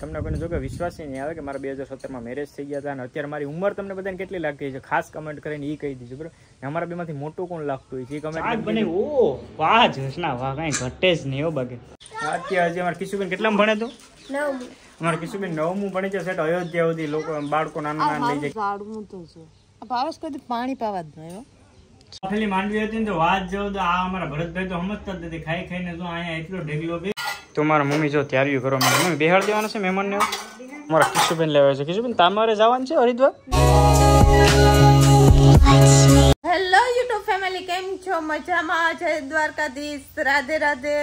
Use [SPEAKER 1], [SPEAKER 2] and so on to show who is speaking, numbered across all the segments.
[SPEAKER 1] તમને કોઈને જો કે વિશ્વાસ નહીં આવે કે મારા બે હજાર સત્તરમાં મેરેજ થઈ ગયા હતા અને અત્યારે મારી ઉંમર તમને બધાને કેટલી લાગતી છે ખાસ કમેન્ટ કરીને એ કહી દીધું બરાબર અમારા બેમાંથી મોટું કોણ લાગતું હોય છે કમેન્ટ બને ઓ વાહ જોશના વાહ કાંઈ ઘટે જ નહીં બાકી અત્યારે હજી અમારા કિશુબેન કેટલામાં ભણે
[SPEAKER 2] તું અમારા
[SPEAKER 1] કિશુબેન નવમું ભણે છે સેટ અયોધ્યા સુધી લોકો બાળકો નાના નાના લઈ
[SPEAKER 2] જાય ભાવસ કદી પાણી પાવા જ નહીં
[SPEAKER 1] ખાલી માંડવી હતી ને તો વાત જવું તો આ અમારા ભરતભાઈ તો સમજતા જ નથી ખાઈ ખાઈને તો અહીંયા એટલો ઢેગલો તો મારા મમ્મી જો તૈયારીઓ કરો મને મમ્મી બેહાડ દેવાનું છે મહેમાનને મારા કિશુબેન લેવા છે કિશુબેન તમારે જવાનું છે હરિદ્વાર
[SPEAKER 2] હેલો યુટ્યુબ ફેમિલી કેમ છો મજામાં આજે દ્વારકાધીશ રાધે રાધે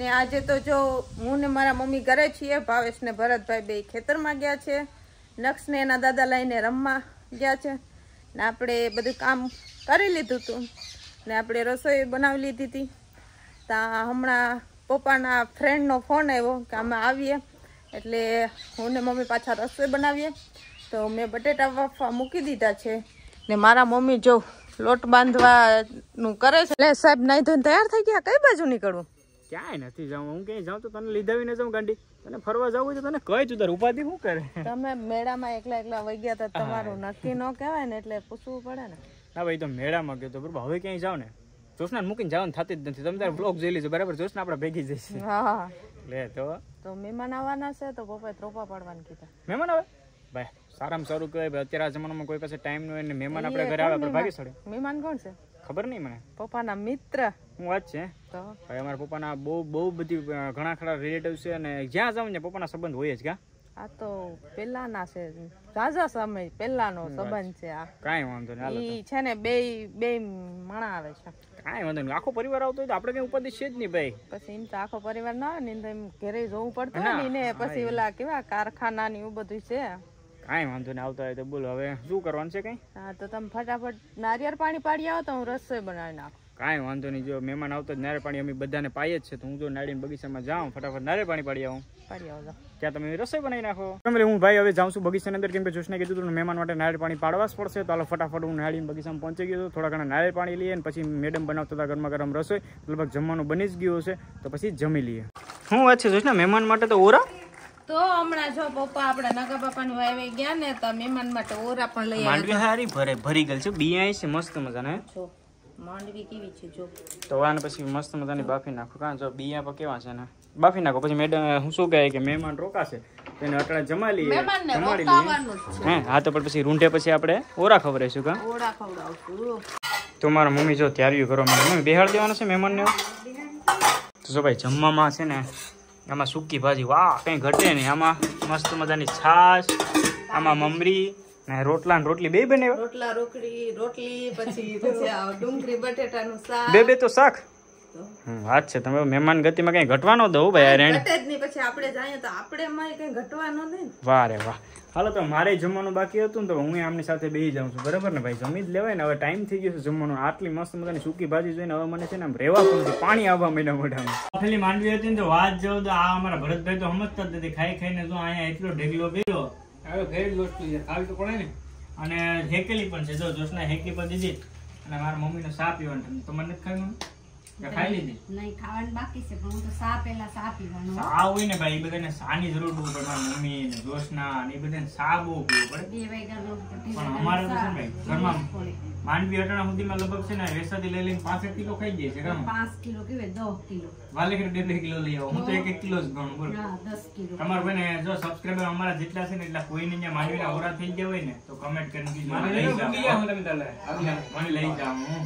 [SPEAKER 2] ને આજે તો જો હું ને મારા મમ્મી ઘરે છીએ ભાવેશ ને ભરતભાઈ બે ખેતરમાં ગયા છે નક્ષ ને એના દાદા લઈને રમવા ગયા છે ને આપણે બધું કામ કરી લીધું હતું ને આપણે રસોઈ બનાવી લીધી હતી ત્યાં હમણાં પપ્પાના ફ્રેન્ડનો ફોન આવ્યો કે અમે આવીએ એટલે હું ને મમ્મી પાછા રસોઈ બનાવીએ તો મેં બટેટા બાફવા મૂકી દીધા છે ને મારા મમ્મી જો લોટ બાંધવાનું કરે છે એટલે સાહેબ નહીં ધોઈને તૈયાર થઈ ગયા કઈ બાજુ
[SPEAKER 1] નીકળવું ક્યાંય નથી જાઉં હું ક્યાંય જાઉં તો તને લીધા વિના જાઉં ગાંડી તને ફરવા જવું છે તો તને કઈ જુદાર ઉપાધિ શું કરે
[SPEAKER 2] તમે મેળામાં એકલા એકલા વહી ગયા તો તમારું નક્કી ન કહેવાય ને એટલે પૂછવું પડે ને
[SPEAKER 1] ના ભાઈ તો મેળામાં ગયો તો બરોબર હવે ક્યાંય જાવ ને જોશના મૂકીને જવાનું થતી જ નથી તમે તારે બ્લોગ જોઈ લીધો બરાબર જોશના આપડે ભેગી જઈશ લે તો
[SPEAKER 2] તો મહેમાન આવવાના છે તો પપ્પાએ ત્રોપા પાડવાનું કીધા
[SPEAKER 1] મહેમાન આવે ભાઈ સારામાં સારું કહેવાય અત્યારે આ જમાનામાં કોઈ પાસે ટાઈમ ન ને મહેમાન આપણે ઘરે આવે આપણે ભાગી સડે મહેમાન કોણ છે ખબર નહીં મને
[SPEAKER 2] પપ્પાના મિત્ર હું વાત છે
[SPEAKER 1] ભાઈ અમારા પપ્પાના બહુ બહુ બધી ઘણા ખરા રિલેટિવ છે અને જ્યાં જાઉં ને પપ્પાના સંબંધ હોય જ ક્યાં
[SPEAKER 2] આ તો પેલાના છે રાજા સમય પેલાનો સંબંધ છે આ
[SPEAKER 1] કાઈ વાંધો નહીં ઈ
[SPEAKER 2] છે ને બે બે માણા આવે છે કાઈ વાંધો નહીં આખો
[SPEAKER 1] પરિવાર આવતો હોય તો આપણે કઈ ઉપદેશ છે જ નહીં ભાઈ
[SPEAKER 2] પછી એમ તો આખો પરિવાર ના આવે ને એમ તો જવું પડતું હોય ને પછી ઓલા કેવા કારખાના ને એવું બધું છે
[SPEAKER 1] કાઈ વાંધો નહીં આવતો હોય તો બોલ હવે શું કરવાનું છે કઈ
[SPEAKER 2] હા તો તમે ફટાફટ નારિયેળ પાણી પાડી આવો તો હું રસોઈ બનાવી નાખું
[SPEAKER 1] કાંઈ વાંધો નહીં જો મહેમાન આવતો જ નારે પાણી અમે બધાને પાઈએ જ છે તો હું જો નાળીને બગીચામાં જાઉં ફટાફટ નારે પાણી પાડી આવું ત્યાં તમે રસોઈ બનાવી નાખો તમે હું ભાઈ હવે જાઉં છું બગીચાની અંદર કેમ કે જોશને કીધું હતું મહેમાન માટે નાળિયેર પાણી પાડવા જ પડશે તો હાલો ફટાફટ હું નાળીને બગીચામાં પહોંચી ગયો થોડા ઘણા નાળિયેર પાણી લઈએ અને પછી મેડમ બનાવતા હતા ગરમા ગરમ રસોઈ લગભગ જમવાનું બની જ ગયું છે તો પછી જમી લઈએ હું વાત છે જોશ ને મહેમાન માટે તો ઓરા
[SPEAKER 2] તો હમણાં જો પપ્પા આપણા નાગા પપ્પાનું વાવે ગયા ને તો મહેમાન માટે ઓરા પણ
[SPEAKER 1] લઈ ભરી ગયેલ છે બિયાય છે મસ્ત મજા ને
[SPEAKER 2] માંડવી કેવી છે જો
[SPEAKER 1] તો વાન પછી મસ્ત મજાની બાફી નાખો કાં જો બિયા પર કેવા છે ને બાફી નાખો પછી મેડમ હું શું કહે કે મહેમાન રોકાશે તેને અટાણે જમા લઈએ જમાડી
[SPEAKER 2] લઈએ હે
[SPEAKER 1] હા તો પણ પછી રૂંઢે પછી આપણે ઓરા ખવડાવીશું કાં
[SPEAKER 2] ઓરા ખવડાવશું
[SPEAKER 1] તો મારા મમ્મી જો તૈયારીઓ કરો મારી મમ્મી બેહાડ દેવાનો છે મહેમાનને તો જો ભાઈ જમવામાં છે ને આમાં સૂકી ભાજી વાહ કંઈ ઘટે નહીં આમાં મસ્ત મજાની છાશ આમાં મમરી ને રોટલા ને રોટલી બે બને
[SPEAKER 2] રોટલા રોકડી રોટલી પછી પછી ડુંગળી બટેટાનું શાક બે બે
[SPEAKER 1] તો શાક વાત છે તમે મહેમાન ગતિમાં કઈ ઘટવાનો દઉં ભાઈ રેણ
[SPEAKER 2] પછી આપણે જઈએ તો આપણે અમારે કઈ ઘટવાનો નહીં
[SPEAKER 1] વાહ રે વાહ હાલો તો મારે જમવાનું બાકી હતું ને તો હું આમની સાથે બેસી જાઉં છું બરાબર ને ભાઈ જમી જ લેવાય ને હવે ટાઈમ થઈ ગયો છે જમવાનું આટલી મસ્ત મજાની સૂકી ભાજી જોઈને હવે મને છે ને રેવા પણ પાણી આવવા માંડ્યા મોઢામાં માંડવી હતી ને તો વાત જાઉં તો આ અમારા ભરતભાઈ તો સમજતા જ નથી ખાઈ ખાઈને જો અહીંયા એટલો ઢેગલો કર્યો હવે ફેરી વસ્તુ છે ખાવી તો પડે ને અને હેકેલી પણ છે જો જોશના હેકેલી પણ દીધી અને મારા મમ્મીનો સા પીવાનું તમને નથી ખાવાનું ખાઈ લીધી
[SPEAKER 2] નહીં ખાવાનું બાકી છે ને
[SPEAKER 1] ભાઈ બધાને લઈ લઈને પાંસઠ કિલો ખાઈ જાય છે
[SPEAKER 2] પાંચ કિલો કે દસ કિલો
[SPEAKER 1] વાલે કિલો લઈ આવો હું તો એક એક કિલો જ ગણું બોલ દસ તમારે ભાઈ ને જો સબસ્ક્રાઈબર અમારા જેટલા છે ને એટલા કોઈને ત્યાં માંડવીના ઓરા થઈ ગયા હોય ને તો કમેન્ટ કરીને લઈ જાઓ લઈ જાઓ હું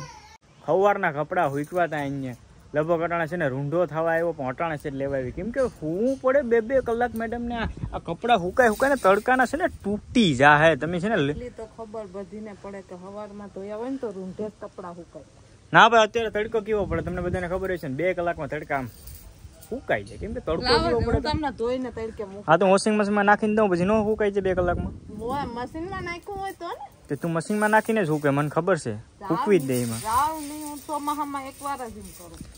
[SPEAKER 1] સવારના કપડાં હુંચવાતા અહીંયા લગભગ અટાણે છે ને રૂંઢો થવા આવ્યો પણ અટાણે છે લેવા આવી કેમ કે હું પડે બે બે કલાક મેડમ ને આ કપડાં હુકાય હુકાય ને તડકાના છે ને તૂટી જાહે તમે છે ને
[SPEAKER 2] તો ખબર બધીને પડે કે સવારમાં ધોયા હોય ને તો રૂંઢે કપડાં હુકાય
[SPEAKER 1] ના ભાઈ અત્યારે તડકો કેવો પડે તમને બધાને ખબર હોય છે ને બે કલાકમાં તડકા આમ સુકાઈ જાય કેમ કે તડકો દેવો
[SPEAKER 2] પડે તમને ધોઈને તડકે મૂક હા
[SPEAKER 1] તો વોશિંગ મશીનમાં નાખીને દઉં પછી નો સુકાઈ જાય 2 કલાકમાં
[SPEAKER 2] મશીનમાં નાખ્યું હોય તો ને
[SPEAKER 1] તે તું મશીનમાં નાખીને સુકે મને ખબર છે સૂકવી જ દે એમાં
[SPEAKER 2] રાવ નહીં હું તો મહામાં એકવાર જ કરું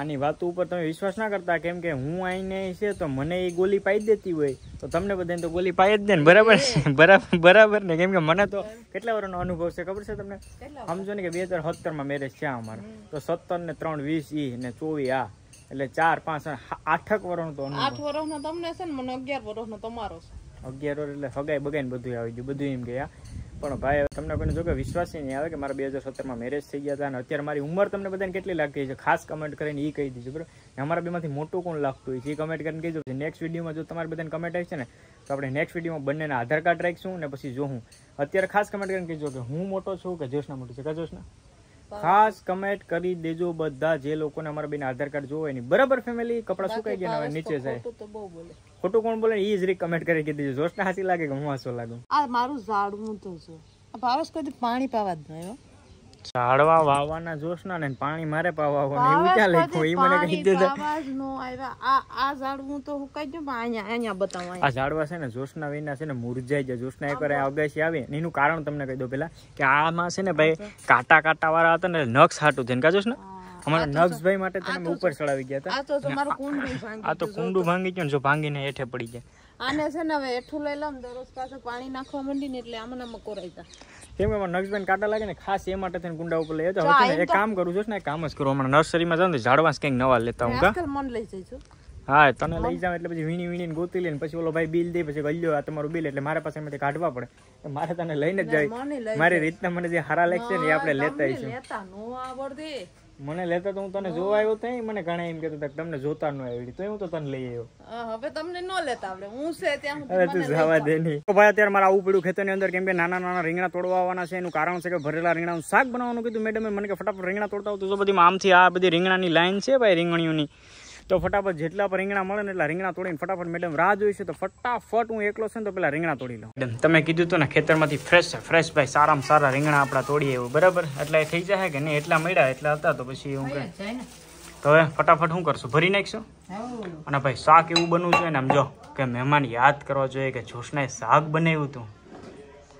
[SPEAKER 1] આની વાત ઉપર તમે વિશ્વાસ ના કરતા કેમ કે હું આઈને છે તો મને એ ગોલી પાઈ દેતી હોય તો તમને બધાને તો ગોલી પાઈ જ દે ને બરાબર બરાબર બરાબર ને કેમ કે મને તો કેટલા વર્ષનો અનુભવ છે ખબર છે તમને સમજો ને કે બે હજાર સત્તરમાં મેરેજ છે અમારે તો સત્તર ને ત્રણ વીસ ઈ ને ચોવીસ આ એટલે ચાર પાંચ આઠક વર્ષનો તો આઠ
[SPEAKER 2] વર્ષનો તમને છે ને મને અગિયાર વર્ષનો તમારો છે
[SPEAKER 1] અગિયાર વર્ષ એટલે ફગાઈ બગાઈને બધું આવી ગયું બધું એમ ગયા પણ ભાઈ તમને કોઈ જો કે વિશ્વાસ નહીં આવે કે મારા બે હજાર સત્તરમાં મેરેજ થઈ ગયા હતા અને અત્યારે મારી ઉંમર તમને બધાને કેટલી લાગતી છે ખાસ કમેન્ટ કરીને એ કહી દીધું બરાબર અમારા બેમાંથી મોટું કોણ લાગતું હોય છે એ કમેન્ટ કરીને કહેજો નેક્સ્ટ વિડીયોમાં જો તમારે બધાને કમેન્ટ આવી છે ને તો આપણે નેક્સ્ટ વિડીયોમાં બંનેના આધાર કાર્ડ રાખીશું ને પછી જોઉં અત્યારે ખાસ કમેન્ટ કરીને કહેજો કે હું મોટો છું કે જોશના મોટું છે કે જોશના ખાસ કમેન્ટ કરી દેજો બધા જે લોકોને અમારા બેન આધાર કાર્ડ જોવે ની બરાબર ફેમિલી કપડા સુકાઈ ગયા હવે નીચે જાય ખોટું કોણ બોલે ઈ જ રી કમેન્ટ કરી કે દેજો જોશ હાસી લાગે કે હું હાસો લાગુ
[SPEAKER 2] આ મારું ઝાડવું તો છે ભાવસ કદી પાણી પાવા જ
[SPEAKER 1] ઝાડવા વાવવાના જોશના ને પાણી મારે પાવાવાનું એવું ક્યાં લખ્યું મને કહી દેતા
[SPEAKER 2] આ આ ઝાડ તો હું કહી દઉં પણ અહીંયા અહીંયા બતાવવા
[SPEAKER 1] આ ઝાડવા છે ને જોશના વિના છે ને મુરઝાઈ જાય જોશના એકવાર અગાસી આવે ને એનું કારણ તમને કહી દઉં પેલા કે આમાં છે ને ભાઈ કાટા કાટા વાળા હતા ને નખ હાટું થઈને કાજો ને અમારા નક્ષભાઈ માટે તમે ઉપર ચડાવી ગયા હતા આ તો તમારું કુંડું ભાંગી આ તો ગયું જો ભાંગીને હેઠે પડી જાય
[SPEAKER 2] આને છે ને હવે હેઠું લઈ લઉં દરરોજ પાછું પાણી નાખવા માંડી ને એટલે આમને આમાં કોરાઈ જાય
[SPEAKER 1] એમ નર્સરીમાં જાઉં તો નવા લેતા તને લઈ જાવ એટલે પછી વીણી વીણીને લઈને પછી ઓલો ભાઈ બિલ દે પછી તમારું બિલ એટલે મારા પાસે કાઢવા પડે મારે તને લઈને જ જાય મારી રીતના મને જે હારા લાગશે ને એ આપણે લેતા
[SPEAKER 2] આવીશું
[SPEAKER 1] મને લેતા તો હું તને જોવા આવ્યો તો મને ઘણા એમ કહેતા હતા તમને જોતા ન આવી તો હું તો તને લઈ
[SPEAKER 2] આવ્યો હવે તમને ન લેતા આવડે હું છે ત્યાં અરે તું જવા
[SPEAKER 1] દે નહીં તો ભાઈ અત્યારે મારે આવું પડ્યું ખેતરની અંદર કેમ કે નાના નાના રીંગણા તોડવા આવવાના છે એનું કારણ છે કે ભરેલા રીંગણાનું શાક બનાવવાનું કીધું મેડમ મને કે ફટાફટ રીંગણા તોડતા તો બધી આમથી આ બધી રીંગણાની લાઈન છે ભાઈ રીંગણીઓની તો ફટાફટ જેટલા પર રીંગણા મળે ને એટલા રીંગણા તોડીને ફટાફટ મેડમ રાહ જોઈશું તો ફટાફટ હું એકલો છે ને તો પેલા રીંગણા તોડી લઉં મેડમ તમે કીધું તું ને ખેતરમાંથી ફ્રેશ છે ફ્રેશ ભાઈ સારામાં સારા રીંગણા આપણા તોડીએ એવું બરાબર એટલે એ થઈ જાય કે નહીં એટલા મળ્યા એટલા હતા તો પછી હું કઈ તો હવે ફટાફટ શું કરશું ભરી નાખશું અને ભાઈ શાક એવું બનવું જોઈએ ને આમ જો કે મહેમાન યાદ કરવા જોઈએ કે જોશનાએ શાક બનાવ્યું હતું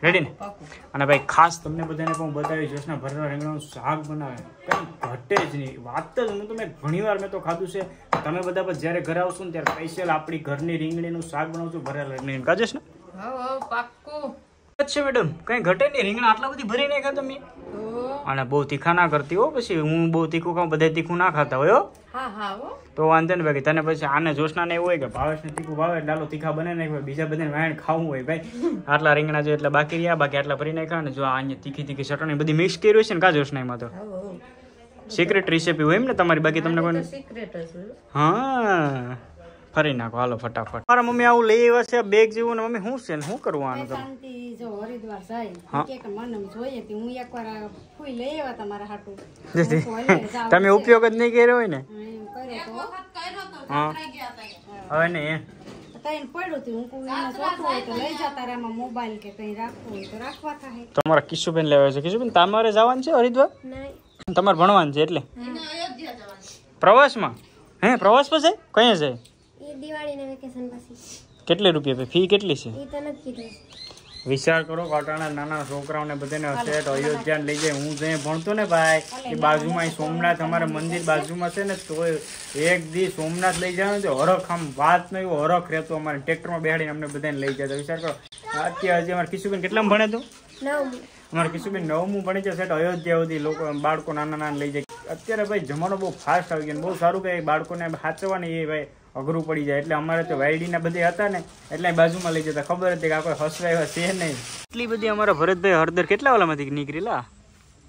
[SPEAKER 1] રેડી ને અને ભાઈ ખાસ તમને બધાને પણ બતાવી જોશના ભરેલા રીંગણાનું શાક બનાવે કંઈ ઘટે જ નહીં વાત જ હું તો મેં ઘણી વાર મેં તો ખાધું છે તમે બધા પણ જ્યારે ઘરે આવશો ને ત્યારે સ્પેશિયલ આપણી ઘરની રીંગણીનું શાક બનાવશું ભરેલા રીંગણી ખાજેશ ને પાક્કું છે મેડમ કંઈ ઘટે નહીં રીંગણા આટલા બધી ભરી નહીં ખાતા મેં અને બહુ તીખા ના કરતી હો પછી હું બહુ તીખું ખાઉં બધા તીખું ના ખાતા હોય તો વાંધો ને ભાઈ તને પછી આને જોશના ને એવું હોય કે ભાવેશ ને તીખું ભાવે એટલે તીખા બને ને બીજા બધાને વાયણ ખાવું હોય ભાઈ આટલા રીંગણા જો એટલે બાકી રહ્યા બાકી આટલા ભરી નાખ્યા ને જો આ અહીંયા તીખી તીખી ચટણી બધી મિક્સ કર્યું છે ને કા જોશના એમાં તો સિક્રેટ રેસીપી હોય એમ ને તમારી બાકી તમને કોઈ સિક્રેટ હા ફરી નાખો હાલો ફટાફટ મારા મમ્મી આવું લઈ આવ્યા છે બેગ જેવું ને મમ્મી શું છે ને શું કરવાનું
[SPEAKER 2] તમે તમે ઉપયોગ
[SPEAKER 1] જ નહીં કર્યો હોય ને હવે ને તમારા કિશુબેન લેવા છે કિશુબેન તમારે જવાનું છે હરિદ્વાર તમારે ભણવાનું છે એટલે પ્રવાસમાં હે પ્રવાસ છે કયા છે કેટલી રૂપિયા ફી કેટલી છે વિચાર કરો પાટણના નાના છોકરાઓને બધાને સેટ અયોધ્યા લઈ જાય હું જે ભણતો ને ભાઈ એ બાજુમાં સોમનાથ અમારા મંદિર બાજુમાં છે ને તો એક દી સોમનાથ લઈ જવાનું તો હરખ આમ વાત નહીં એવો હરખ રહેતો અમારે ટ્રેક્ટરમાં બેહાડીને અમને બધાને લઈ જાય વિચાર કરો અત્યારે હજી અમારે કિશુબેન કેટલામાં ભણે તો અમારે કિશુબેન નવમું ભણી છે સેટ અયોધ્યા સુધી લોકો બાળકો નાના નાના લઈ જાય અત્યારે ભાઈ જમાનો બહુ ફાસ્ટ આવી ગયો બહુ સારું કે બાળકોને સાચવવાની એ ભાઈ અઘરું પડી જાય એટલે અમારે તો વાયડીના બધે હતા ને એટલે બાજુમાં લઈ જતા ખબર હતી કે આપણે હસવા એવા છે નહીં એટલી બધી અમારા ભરતભાઈ હળદર કેટલા ઓલામાંથી નીકળેલા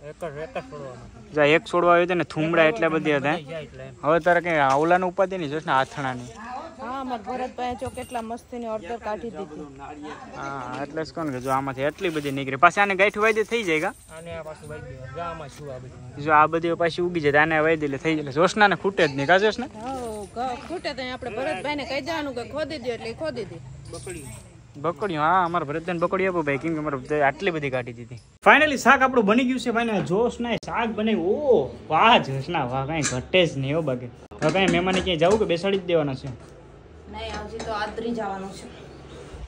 [SPEAKER 1] એક છોડવા આવ્યો હતો ને થુમડા એટલા બધી હતા હવે તારે કઈ આવલાનું ઉપાધિ નહીં જોશ ને આથણાની
[SPEAKER 2] અમારા હા
[SPEAKER 1] એટલે જ કોણ બકડી આપો ભાઈ કેમ કે અમારે આટલી બધી કાઢી દીધી ફાઇનલી શાક આપણું બની ગયું છે ભાઈ જોશ ના શાક બને ઓ વાહ જોશ ના વાહ કઈ ઘટે જ નહીં હો બાકી હવે કઈ મહેમાને ક્યાંય જવું કે બેસાડી જ દેવાના છે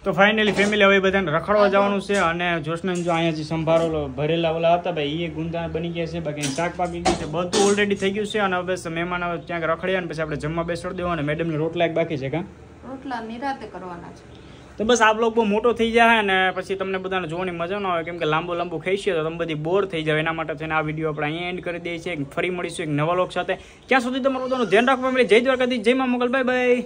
[SPEAKER 1] તો ફાઇનલી ફેમિલી હવે બધાને રખડવા જવાનું છે અને જોશનન જો અહીંયા જે સંભારો ભરેલા ઓલા હતા ભાઈ એ ગુંદા બની ગયા છે બાકી શાક પાકી ગયું છે બધું ઓલરેડી થઈ ગયું છે અને હવે બસ મહેમાન હવે ક્યાંક રખડ્યા અને પછી આપણે જમવા બેસાડી દેવા અને મેડમને રોટલા એક બાકી છે કા
[SPEAKER 2] રોટલા નિરાતે કરવાના છે
[SPEAKER 1] તો બસ આ લોકો બહુ મોટો થઈ જાય અને પછી તમને બધાને જોવાની મજા ન આવે કેમ કે લાંબુ લાંબુ ખાઈશીએ તો તમે બધી બોર થઈ જાવ એના માટે થઈને આ વિડીયો આપણે અહીંયા એન્ડ કરી દઈએ છીએ ફરી મળીશું એક નવા લોક સાથે ત્યાં સુધી તમારું બધાનું ધ્યાન રાખવા મળી જય દ્વારકાથી જય મા મોગલ બાય બાય